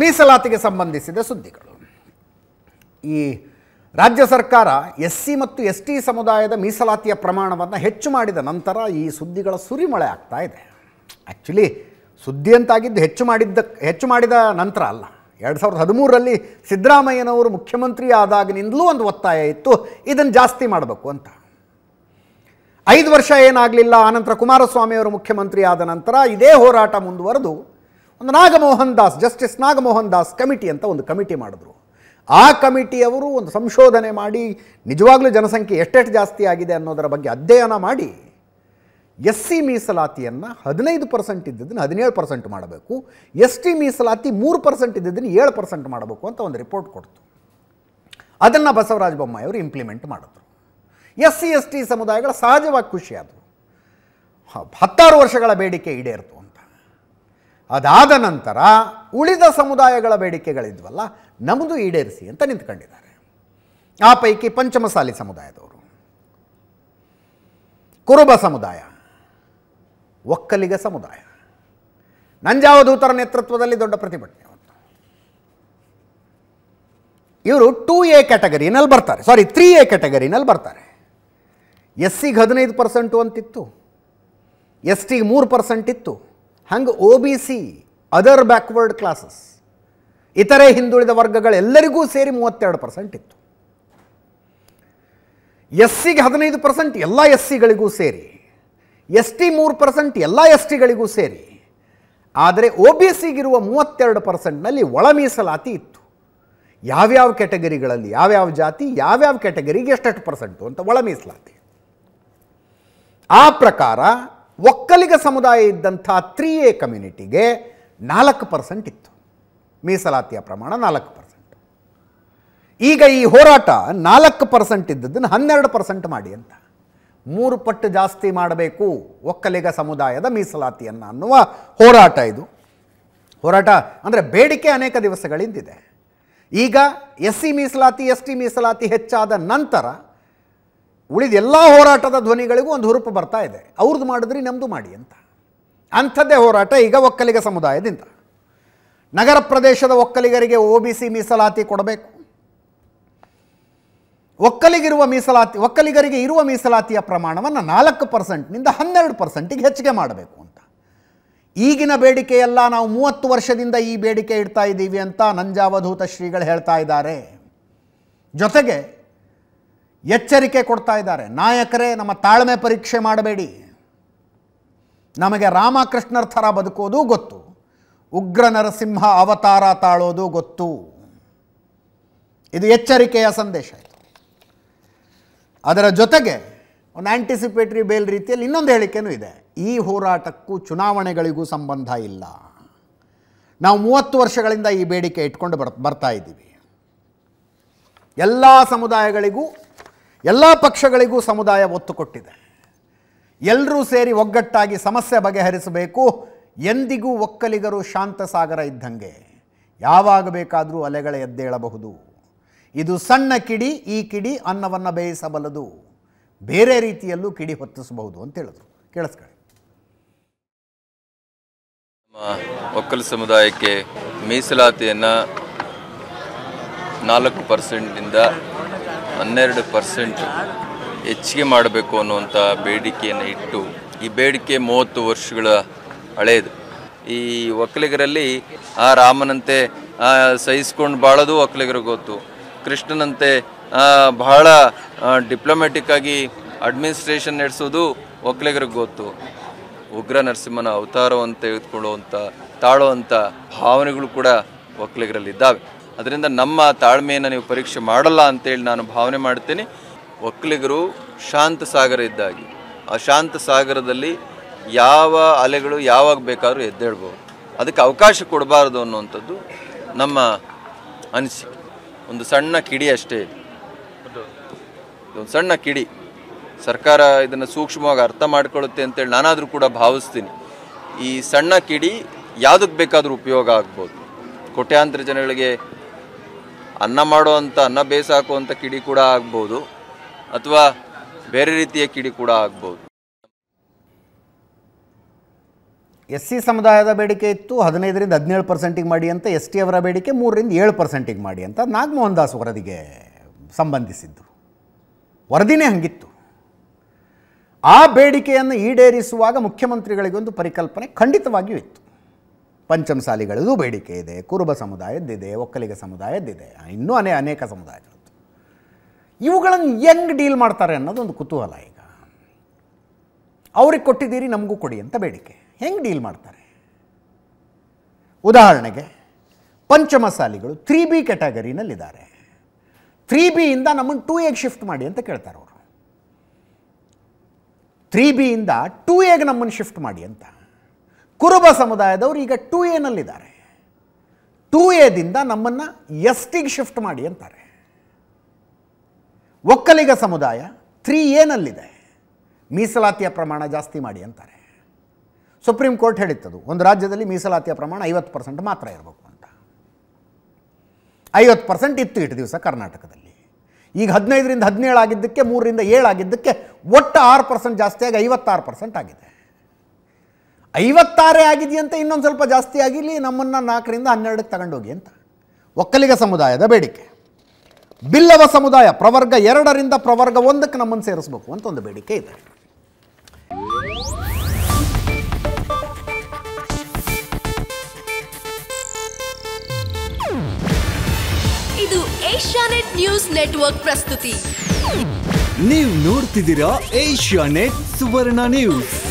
ಮೀಸಲಾತಿಗೆ ಸಂಬಂಧಿಸಿದ ಸುದ್ದಿಗಳು ಈ ರಾಜ್ಯ ಸರ್ಕಾರ ಎಸ್ ಸಿ ಮತ್ತು ಎಸ್ ಟಿ ಸಮುದಾಯದ ಮೀಸಲಾತಿಯ ಪ್ರಮಾಣವನ್ನು ಹೆಚ್ಚು ಮಾಡಿದ ನಂತರ ಈ ಸುದ್ದಿಗಳ ಸುರಿಮಳೆ ಆಗ್ತಾ ಇದೆ ಆ್ಯಕ್ಚುಲಿ ಸುದ್ದಿ ಅಂತಾಗಿದ್ದು ಹೆಚ್ಚು ಮಾಡಿದ್ದ ಹೆಚ್ಚು ಮಾಡಿದ ನಂತರ ಅಲ್ಲ ಎರಡು ಸಾವಿರದ ಹದಿಮೂರರಲ್ಲಿ ಸಿದ್ದರಾಮಯ್ಯನವರು ಮುಖ್ಯಮಂತ್ರಿ ಆದಾಗಿನಿಂದಲೂ ಒಂದು ಒತ್ತಾಯ ಇತ್ತು ಇದನ್ನು ಜಾಸ್ತಿ ಮಾಡಬೇಕು ಅಂತ ಐದು ವರ್ಷ ಏನಾಗಲಿಲ್ಲ ಆನಂತರ ಕುಮಾರಸ್ವಾಮಿಯವರು ಮುಖ್ಯಮಂತ್ರಿ ಆದ ನಂತರ ಇದೇ ಹೋರಾಟ ಮುಂದುವರೆದು ಒಂದು ನಾಗಮೋಹನ್ ದಾಸ್ ಜಸ್ಟಿಸ್ ನಾಗಮೋಹನ್ ದಾಸ್ ಕಮಿಟಿ ಅಂತ ಒಂದು ಕಮಿಟಿ ಮಾಡಿದ್ರು ಆ ಕಮಿಟಿಯವರು ಒಂದು ಸಂಶೋಧನೆ ಮಾಡಿ ನಿಜವಾಗ್ಲೂ ಜನಸಂಖ್ಯೆ ಎಷ್ಟೆಷ್ಟು ಜಾಸ್ತಿ ಆಗಿದೆ ಅನ್ನೋದರ ಬಗ್ಗೆ ಅಧ್ಯಯನ ಮಾಡಿ ಎಸ್ ಸಿ ಮೀಸಲಾತಿಯನ್ನು ಹದಿನೈದು ಪರ್ಸೆಂಟ್ ಇದ್ದದನ್ನು ಹದಿನೇಳು ಪರ್ಸೆಂಟ್ ಮಾಡಬೇಕು ಎಸ್ ಟಿ ಮೀಸಲಾತಿ ಮೂರು ಪರ್ಸೆಂಟ್ ಇದ್ದಿದ್ದನ್ನು ಏಳು ಪರ್ಸೆಂಟ್ ಮಾಡಬೇಕು ಅಂತ ಒಂದು ರಿಪೋರ್ಟ್ ಕೊಡ್ತು ಅದನ್ನು ಬಸವರಾಜ ಬೊಮ್ಮಾಯಿಯವರು ಇಂಪ್ಲಿಮೆಂಟ್ ಮಾಡಿದ್ರು ಎಸ್ ಸಿ ಎಸ್ ಟಿ ಸಮುದಾಯಗಳ ಸಹಜವಾಗಿ ಖುಷಿಯಾದರು ಹತ್ತಾರು ವರ್ಷಗಳ ಬೇಡಿಕೆ ಈಡೇರಿತು ಅದಾದ ನಂತರ ಉಳಿದ ಸಮುದಾಯಗಳ ಬೇಡಿಕೆಗಳಿದ್ವಲ್ಲ ನಮ್ಮದು ಈಡೇರಿಸಿ ಅಂತ ನಿಂತ್ಕೊಂಡಿದ್ದಾರೆ ಆ ಪೈಕಿ ಪಂಚಮಸಾಲಿ ಸಮುದಾಯದವರು ಕುರುಬ ಸಮುದಾಯ ಒಕ್ಕಲಿಗ ಸಮುದಾಯ ನಂಜಾವಧೂತರ ನೇತೃತ್ವದಲ್ಲಿ ದೊಡ್ಡ ಪ್ರತಿಭಟನೆ ಇವರು ಟೂ ಎ ಕ್ಯಾಟಗರಿನಲ್ಲಿ ಬರ್ತಾರೆ ಸಾರಿ ತ್ರೀ ಎ ಕ್ಯಾಟಗರಿನಲ್ಲಿ ಬರ್ತಾರೆ ಎಸ್ ಸಿಗೆ ಹದಿನೈದು ಪರ್ಸೆಂಟು ಅಂತಿತ್ತು ಎಸ್ ಟಿಗೆ ಮೂರು ಪರ್ಸೆಂಟ್ ಇತ್ತು ಹಂಗೆ O B C other backward classes ಇತರೆ ಹಿಂದುಳಿದ ವರ್ಗಗಳೆಲ್ಲರಿಗೂ ಸೇರಿ ಮೂವತ್ತೆರಡು ಪರ್ಸೆಂಟ್ ಇತ್ತು ಎಸ್ ಸಿಗೆ ಹದಿನೈದು ಪರ್ಸೆಂಟ್ ಎಲ್ಲ ಎಸ್ ಸಿಗಳಿಗೂ ಸೇರಿ ಎಸ್ ಟಿ ಮೂರು ಪರ್ಸೆಂಟ್ ಎಲ್ಲ ಎಸ್ ಟಿಗಳಿಗೂ ಸೇರಿ ಆದರೆ ಒ ಬಿ ಸಿಗಿರುವ ಮೂವತ್ತೆರಡು ಪರ್ಸೆಂಟ್ನಲ್ಲಿ ಒಳ ಮೀಸಲಾತಿ ಇತ್ತು ಯಾವ್ಯಾವ ಕ್ಯಾಟಗರಿಗಳಲ್ಲಿ ಯಾವ್ಯಾವ ಜಾತಿ ಯಾವ್ಯಾವ ಕ್ಯಾಟಗರಿಗೆ ಎಷ್ಟೆಷ್ಟು ಪರ್ಸೆಂಟು ಅಂತ ಒಳ ಮೀಸಲಾತಿ ಆ ಪ್ರಕಾರ ಒಕ್ಕಲಿಗ ಸಮುದಾಯ ಇದ್ದಂಥ ತ್ರೀ ಎ ಕಮ್ಯುನಿಟಿಗೆ ನಾಲ್ಕು ಪರ್ಸೆಂಟ್ ಇತ್ತು ಮೀಸಲಾತಿಯ ಪ್ರಮಾಣ ನಾಲ್ಕು ಪರ್ಸೆಂಟ್ ಈಗ ಈ ಹೋರಾಟ ನಾಲ್ಕು ಪರ್ಸೆಂಟ್ ಇದ್ದದ್ದನ್ನು ಹನ್ನೆರಡು ಪರ್ಸೆಂಟ್ ಮಾಡಿ ಅಂತ ಮೂರು ಪಟ್ಟು ಜಾಸ್ತಿ ಮಾಡಬೇಕು ಒಕ್ಕಲಿಗ ಸಮುದಾಯದ ಮೀಸಲಾತಿಯನ್ನು ಅನ್ನುವ ಹೋರಾಟ ಇದು ಹೋರಾಟ ಅಂದರೆ ಬೇಡಿಕೆ ಅನೇಕ ದಿವಸಗಳಿಂದಿದೆ ಈಗ ಎಸ್ ಸಿ ಮೀಸಲಾತಿ ಎಸ್ ಟಿ ಮೀಸಲಾತಿ ಹೆಚ್ಚಾದ ನಂತರ ಉಳಿದ ಎಲ್ಲ ಹೋರಾಟದ ಧ್ವನಿಗಳಿಗೂ ಒಂದು ಹುರುಪು ಬರ್ತಾ ಇದೆ ಅವ್ರದ್ದು ಮಾಡಿದ್ರಿ ನಮ್ಮದು ಮಾಡಿ ಅಂತ ಅಂಥದ್ದೇ ಹೋರಾಟ ಈಗ ಒಕ್ಕಲಿಗ ಸಮುದಾಯದಿಂದ ನಗರ ಪ್ರದೇಶದ ಒಕ್ಕಲಿಗರಿಗೆ ಒ ಬಿ ಸಿ ಮೀಸಲಾತಿ ಕೊಡಬೇಕು ಒಕ್ಕಲಿಗಿರುವ ಮೀಸಲಾತಿ ಒಕ್ಕಲಿಗರಿಗೆ ಇರುವ ಮೀಸಲಾತಿಯ ಪ್ರಮಾಣವನ್ನು ನಾಲ್ಕು ಪರ್ಸೆಂಟ್ನಿಂದ ಹನ್ನೆರಡು ಪರ್ಸೆಂಟಿಗೆ ಹೆಚ್ಚಿಗೆ ಮಾಡಬೇಕು ಅಂತ ಈಗಿನ ಬೇಡಿಕೆಯೆಲ್ಲ ನಾವು ಮೂವತ್ತು ವರ್ಷದಿಂದ ಈ ಬೇಡಿಕೆ ಇಡ್ತಾ ಇದ್ದೀವಿ ಅಂತ ನಂಜಾವಧೂತ ಶ್ರೀಗಳು ಹೇಳ್ತಾ ಇದ್ದಾರೆ ಜೊತೆಗೆ ಎಚ್ಚರಿಕೆ ಕೊಡ್ತಾ ಇದ್ದಾರೆ ನಾಯಕರೇ ನಮ್ಮ ತಾಳ್ಮೆ ಪರೀಕ್ಷೆ ಮಾಡಬೇಡಿ ನಮಗೆ ರಾಮಕೃಷ್ಣರ ಥರ ಬದುಕೋದು ಗೊತ್ತು ಉಗ್ರ ನರಸಿಂಹ ಅವತಾರ ತಾಳೋದು ಗೊತ್ತು ಇದು ಎಚ್ಚರಿಕೆಯ ಸಂದೇಶ ಇದು ಅದರ ಜೊತೆಗೆ ಒಂದು ಆ್ಯಂಟಿಸಿಪೇಟ್ರಿ ಬೇಲ್ ರೀತಿಯಲ್ಲಿ ಇನ್ನೊಂದು ಹೇಳಿಕೆಯೂ ಇದೆ ಈ ಹೋರಾಟಕ್ಕೂ ಚುನಾವಣೆಗಳಿಗೂ ಸಂಬಂಧ ಇಲ್ಲ ನಾವು ಮೂವತ್ತು ವರ್ಷಗಳಿಂದ ಈ ಬೇಡಿಕೆ ಇಟ್ಕೊಂಡು ಬರ್ತಾ ಇದ್ದೀವಿ ಎಲ್ಲ ಸಮುದಾಯಗಳಿಗೂ ಎಲ್ಲ ಪಕ್ಷಗಳಿಗೂ ಸಮುದಾಯ ಒತ್ತು ಕೊಟ್ಟಿದೆ ಎಲ್ಲರೂ ಸೇರಿ ಒಗ್ಗಟ್ಟಾಗಿ ಸಮಸ್ಯೆ ಬಗೆಹರಿಸಬೇಕು ಎಂದಿಗೂ ಒಕ್ಕಲಿಗರು ಶಾಂತ ಸಾಗರ ಇದ್ದಂಗೆ ಯಾವಾಗ ಬೇಕಾದರೂ ಅಲೆಗಳ ಎದ್ದೇಳಬಹುದು ಇದು ಸಣ್ಣ ಕಿಡಿ ಈ ಕಿಡಿ ಅನ್ನವನ್ನು ಬೇಯಿಸಬಲ್ಲದು ಬೇರೆ ರೀತಿಯಲ್ಲೂ ಕಿಡಿ ಹೊತ್ತಿಸಬಹುದು ಅಂತ ಹೇಳಿದ್ರು ಕೇಳಿಸ್ಕೊಳ್ಳಿ ಒಕ್ಕಲ ಸಮುದಾಯಕ್ಕೆ ಮೀಸಲಾತಿಯನ್ನು ನಾಲ್ಕು ಪರ್ಸೆಂಟಿಂದ ಹನ್ನೆರಡು ಪರ್ಸೆಂಟ್ ಹೆಚ್ಚಿಗೆ ಮಾಡಬೇಕು ಅನ್ನುವಂಥ ಬೇಡಿಕೆಯನ್ನು ಇಟ್ಟು ಈ ಬೇಡಿಕೆ ಮೂವತ್ತು ವರ್ಷಗಳ ಹಳೆಯದು ಈ ಒಕ್ಕಲಿಗರಲ್ಲಿ ಆ ರಾಮನಂತೆ ಸಹಿಸ್ಕೊಂಡು ಬಾಳೋದು ಒಕ್ಕಲಿಗರು ಗೊತ್ತು ಕೃಷ್ಣನಂತೆ ಬಹಳ ಡಿಪ್ಲೊಮ್ಯಾಟಿಕ್ ಆಗಿ ಅಡ್ಮಿನಿಸ್ಟ್ರೇಷನ್ ನಡೆಸೋದು ಒಕ್ಕಲಿಗರಿಗೆ ಗೊತ್ತು ಉಗ್ರ ನರಸಿಂಹನ ಅವತಾರವನ್ನು ತೆಗೆದುಕೊಳ್ಳುವಂಥ ತಾಳುವಂಥ ಭಾವನೆಗಳು ಕೂಡ ಇದ್ದಾವೆ ಅದರಿಂದ ನಮ್ಮ ತಾಳ್ಮೆಯನ್ನು ನೀವು ಪರೀಕ್ಷೆ ಮಾಡಲ್ಲ ಅಂತೇಳಿ ನಾನು ಭಾವನೆ ಮಾಡ್ತೀನಿ ಒಕ್ಕಲಿಗರು ಶಾಂತ ಸಾಗರ ಇದ್ದಾಗಿ ಆ ಶಾಂತ ಸಾಗರದಲ್ಲಿ ಯಾವ ಅಲೆಗಳು ಯಾವಾಗ ಬೇಕಾದರೂ ಎದ್ದೇಳ್ಬೋದು ಅದಕ್ಕೆ ಅವಕಾಶ ಕೊಡಬಾರ್ದು ಅನ್ನುವಂಥದ್ದು ನಮ್ಮ ಅನಿಸಿಕೆ ಒಂದು ಸಣ್ಣ ಕಿಡಿ ಅಷ್ಟೇ ಇದೆ ಒಂದು ಸಣ್ಣ ಕಿಡಿ ಸರ್ಕಾರ ಇದನ್ನು ಸೂಕ್ಷ್ಮವಾಗಿ ಅರ್ಥ ಮಾಡ್ಕೊಳ್ಳುತ್ತೆ ಅಂತೇಳಿ ನಾನಾದರೂ ಕೂಡ ಭಾವಿಸ್ತೀನಿ ಈ ಸಣ್ಣ ಕಿಡಿ ಯಾವುದಕ್ಕೆ ಬೇಕಾದರೂ ಉಪಯೋಗ ಆಗ್ಬೋದು ಕೋಟ್ಯಾಂತರ ಜನಗಳಿಗೆ ಅನ್ನ ಮಾಡುವಂಥ ಅನ್ನ ಬೇಸಾಕುವಂಥ ಕಿಡಿ ಕೂಡ ಆಗ್ಬೋದು ಅಥವಾ ಬೇರೆ ರೀತಿಯ ಕಿಡಿ ಕೂಡ ಆಗ್ಬೋದು ಎಸ್ ಸಿ ಸಮುದಾಯದ ಬೇಡಿಕೆ ಇತ್ತು ಹದಿನೈದರಿಂದ ಹದಿನೇಳು ಪರ್ಸೆಂಟಿಗೆ ಮಾಡಿ ಅಂತ ಎಸ್ ಟಿ ಅವರ ಬೇಡಿಕೆ ಮೂರರಿಂದ ಏಳು ಪರ್ಸೆಂಟಿಗೆ ಮಾಡಿ ಅಂತ ನಾಗಮೋಹನ್ ದಾಸ್ ವರದಿಗೆ ಸಂಬಂಧಿಸಿದ್ದು ವರದಿನೇ ಹಂಗಿತ್ತು ಆ ಬೇಡಿಕೆಯನ್ನು ಈಡೇರಿಸುವಾಗ ಮುಖ್ಯಮಂತ್ರಿಗಳಿಗೊಂದು ಪರಿಕಲ್ಪನೆ ಖಂಡಿತವಾಗಿಯೂ ಇತ್ತು ಪಂಚಮಸಾಲಿಗಳದ್ದು ಬೇಡಿಕೆ ಇದೆ ಕುರುಬ ಸಮುದಾಯದ್ದಿದೆ ಒಕ್ಕಲಿಗ ಸಮುದಾಯದ್ದಿದೆ ಇನ್ನೂ ಅನೇ ಅನೇಕ ಸಮುದಾಯಗಳದ್ದು ಇವುಗಳನ್ನು ಹೆಂಗೆ ಡೀಲ್ ಮಾಡ್ತಾರೆ ಅನ್ನೋದು ಒಂದು ಕುತೂಹಲ ಈಗ ಅವ್ರಿಗೆ ಕೊಟ್ಟಿದ್ದೀರಿ ನಮಗೂ ಕೊಡಿ ಅಂತ ಬೇಡಿಕೆ ಹೆಂಗೆ ಡೀಲ್ ಮಾಡ್ತಾರೆ ಉದಾಹರಣೆಗೆ ಪಂಚಮಸಾಲಿಗಳು ತ್ರೀ ಬಿ ಕ್ಯಾಟಗರಿನಲ್ಲಿದ್ದಾರೆ ತ್ರೀ ಬಿಯಿಂದ ನಮ್ಮನ್ನು ಟೂ ಎಗ್ ಶಿಫ್ಟ್ ಮಾಡಿ ಅಂತ ಕೇಳ್ತಾರೆ ಅವರು ತ್ರೀ ಬಿಯಿಂದ ಟೂ ಎಗ್ ನಮ್ಮನ್ನು ಶಿಫ್ಟ್ ಮಾಡಿ ಅಂತ ಕುರುಬ ಸಮುದಾಯದವರು ಈಗ ಟೂ ಎನಲ್ಲಿದ್ದಾರೆ ಟು ಎದಿಂದ ನಮ್ಮನ್ನು ಟಿಗೆ ಶಿಫ್ಟ್ ಮಾಡಿ ಅಂತಾರೆ ಒಕ್ಕಲಿಗ ಸಮುದಾಯ ತ್ರೀ ಎನಲ್ಲಿದೆ ಮೀಸಲಾತಿಯ ಪ್ರಮಾಣ ಜಾಸ್ತಿ ಮಾಡಿ ಅಂತಾರೆ ಸುಪ್ರೀಂ ಕೋರ್ಟ್ ಹೇಳಿತ್ತದು ಒಂದು ರಾಜ್ಯದಲ್ಲಿ ಮೀಸಲಾತಿಯ ಪ್ರಮಾಣ ಐವತ್ತು ಪರ್ಸೆಂಟ್ ಮಾತ್ರ ಇರಬೇಕು ಅಂತ ಐವತ್ತು ಪರ್ಸೆಂಟ್ ಇತ್ತು ಇಟ್ಟು ದಿವಸ ಕರ್ನಾಟಕದಲ್ಲಿ ಈಗ ಹದಿನೈದರಿಂದ ಹದಿನೇಳು ಆಗಿದ್ದಕ್ಕೆ ಮೂರರಿಂದ ಏಳು ಆಗಿದ್ದಕ್ಕೆ ಒಟ್ಟು ಆರು ಪರ್ಸೆಂಟ್ ಜಾಸ್ತಿಯಾಗಿ ಐವತ್ತಾರು ಪರ್ಸೆಂಟ್ ಆಗಿದೆ ಐವತ್ತಾರೇ ಆಗಿದೆಯಂತೆ ಇನ್ನೊಂದು ಸ್ವಲ್ಪ ಜಾಸ್ತಿ ಆಗಿಲಿ ನಮ್ಮನ್ನು ನಾಲ್ಕರಿಂದ ಹನ್ನೆರಡಕ್ಕೆ ತಗೊಂಡೋಗಿ ಅಂತ ಒಕ್ಕಲಿಗ ಸಮುದಾಯದ ಬೇಡಿಕೆ ಬಿಲ್ಲವ ಸಮುದಾಯ ಪ್ರವರ್ಗ ಎರಡರಿಂದ ಪ್ರವರ್ಗ ಒಂದಕ್ಕೆ ನಮ್ಮನ್ನು ಸೇರಿಸಬೇಕು ಅಂತ ಒಂದು ಬೇಡಿಕೆ ಇದೆ ಇದು ಏಷ್ಯಾನೆಟ್ ನ್ಯೂಸ್ ನೆಟ್ವರ್ಕ್ ಪ್ರಸ್ತುತಿ ನೀವು ನೋಡ್ತಿದ್ದೀರಾ ಏಷ್ಯಾನೆಟ್ ಸುವರ್ಣ ನ್ಯೂಸ್